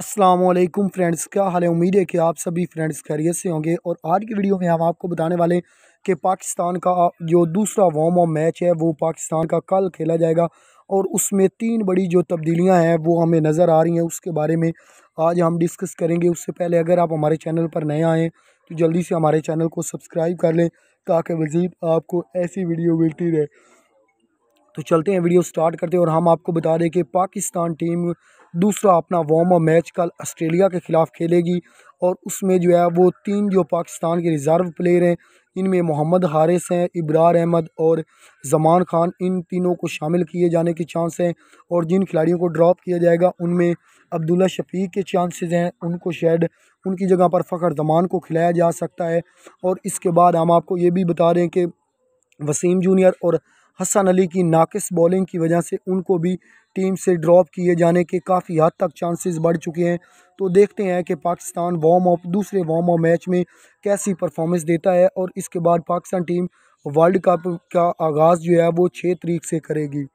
Aslam friends क्या हाल है उम्मीद है कि आप सभी फ्रेंड्स खैरियत से होंगे और आज की वीडियो में हम आपको बताने वाले कि पाकिस्तान का जो दूसरा वार्म अप मैच है वो पाकिस्तान का कल खेला जाएगा और उसमें तीन बड़ी जो तब्दीलियां हैं वो हमें नज़र आ रही हैं उसके बारे में आज हम डिस्कस करेंगे उससे पहले अगर आप हमारे चैनल पर नए आएँ तो जल्दी से हमारे चैनल को सब्सक्राइब कर लें ताकि मज़ीद आपको ऐसी वीडियो मिलती रहे तो चलते हैं वीडियो स्टार्ट करते हैं और हम आपको बता दें कि पाकिस्तान टीम दूसरा अपना वार्म मैच कल ऑस्ट्रेलिया के ख़िलाफ़ खेलेगी और उसमें जो है वो तीन जो पाकिस्तान के रिज़र्व प्लेयर हैं इनमें मोहम्मद हारिस हैं इब्रार अहमद और जमान खान इन तीनों को शामिल किए जाने के चांस हैं और जिन खिलाड़ियों को ड्रॉप किया जाएगा उनमें अब्दुल्ला शफीक के चांसेस हैं उनको शायद उनकी जगह पर फ़खर जमान को खिलाया जा सकता है और इसके बाद हम आपको ये भी बता दें कि वसीम जूनियर और हसन अली की नाकस बॉलिंग की वजह से उनको भी टीम से ड्रॉप किए जाने के काफ़ी हद तक चांसेस बढ़ चुके हैं तो देखते हैं कि पाकिस्तान वार्म अप दूसरे वार्म अप मैच में कैसी परफॉर्मेंस देता है और इसके बाद पाकिस्तान टीम वर्ल्ड कप का आगाज़ जो है वो छः तरीक से करेगी